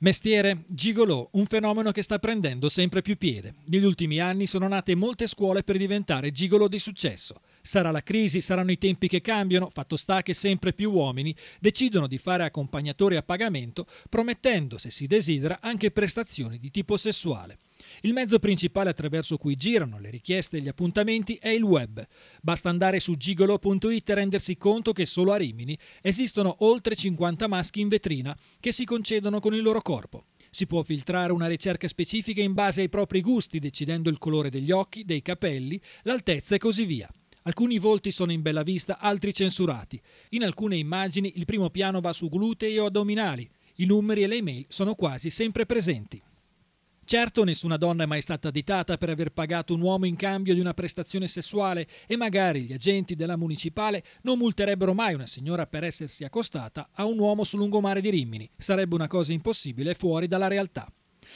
Mestiere gigolò, un fenomeno che sta prendendo sempre più piede. Negli ultimi anni sono nate molte scuole per diventare gigolò di successo. Sarà la crisi, saranno i tempi che cambiano, fatto sta che sempre più uomini decidono di fare accompagnatori a pagamento, promettendo, se si desidera, anche prestazioni di tipo sessuale. Il mezzo principale attraverso cui girano le richieste e gli appuntamenti è il web. Basta andare su gigolo.it e rendersi conto che solo a Rimini esistono oltre 50 maschi in vetrina che si concedono con il loro corpo. Si può filtrare una ricerca specifica in base ai propri gusti, decidendo il colore degli occhi, dei capelli, l'altezza e così via. Alcuni volti sono in bella vista, altri censurati. In alcune immagini il primo piano va su glutei o addominali. I numeri e le email sono quasi sempre presenti. Certo, nessuna donna è mai stata ditata per aver pagato un uomo in cambio di una prestazione sessuale e magari gli agenti della municipale non multerebbero mai una signora per essersi accostata a un uomo sul lungomare di Rimini. Sarebbe una cosa impossibile fuori dalla realtà.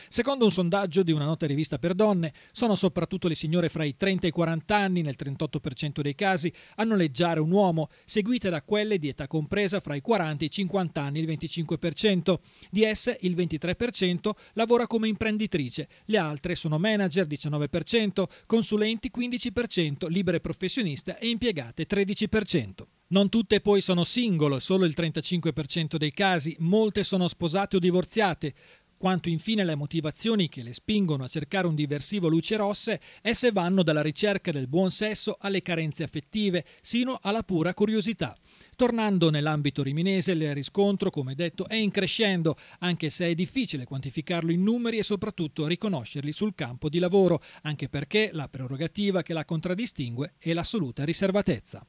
Secondo un sondaggio di una nota rivista per donne, sono soprattutto le signore fra i 30 e i 40 anni, nel 38% dei casi, a noleggiare un uomo, seguite da quelle di età compresa fra i 40 e i 50 anni, il 25%. Di esse il 23% lavora come imprenditrice, le altre sono manager 19%, consulenti 15%, libere professioniste e impiegate 13%. Non tutte poi sono single, solo il 35% dei casi, molte sono sposate o divorziate quanto infine le motivazioni che le spingono a cercare un diversivo luce rosse, esse vanno dalla ricerca del buon sesso alle carenze affettive, sino alla pura curiosità. Tornando nell'ambito riminese, il riscontro, come detto, è in crescendo, anche se è difficile quantificarlo in numeri e soprattutto riconoscerli sul campo di lavoro, anche perché la prerogativa che la contraddistingue è l'assoluta riservatezza.